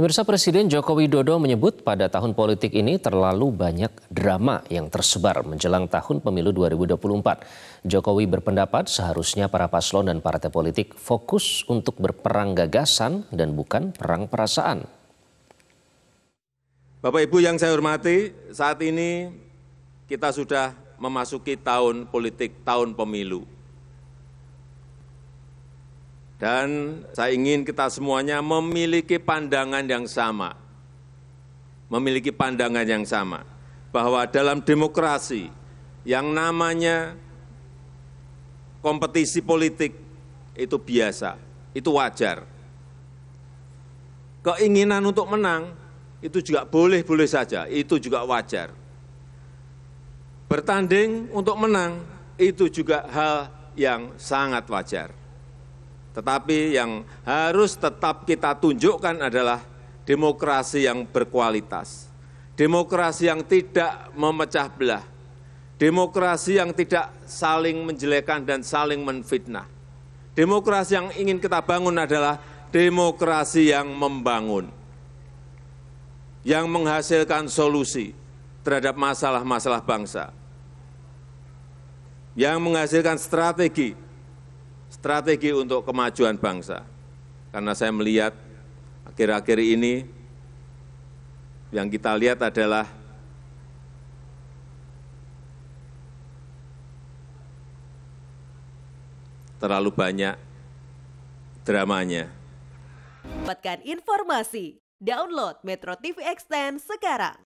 Pemirsa Presiden Joko Widodo menyebut pada tahun politik ini terlalu banyak drama yang tersebar menjelang tahun pemilu 2024. Jokowi berpendapat seharusnya para paslon dan partai politik fokus untuk berperang gagasan dan bukan perang perasaan. Bapak Ibu yang saya hormati, saat ini kita sudah memasuki tahun politik, tahun pemilu. Dan saya ingin kita semuanya memiliki pandangan yang sama. Memiliki pandangan yang sama. Bahwa dalam demokrasi yang namanya kompetisi politik itu biasa, itu wajar. Keinginan untuk menang itu juga boleh-boleh saja, itu juga wajar. Bertanding untuk menang itu juga hal yang sangat wajar. Tetapi yang harus tetap kita tunjukkan adalah demokrasi yang berkualitas, demokrasi yang tidak memecah belah, demokrasi yang tidak saling menjelekan dan saling menfitnah. Demokrasi yang ingin kita bangun adalah demokrasi yang membangun, yang menghasilkan solusi terhadap masalah-masalah bangsa, yang menghasilkan strategi strategi untuk kemajuan bangsa. Karena saya melihat akhir-akhir ini yang kita lihat adalah terlalu banyak dramanya. Dapatkan informasi, download Metro TV Extend sekarang.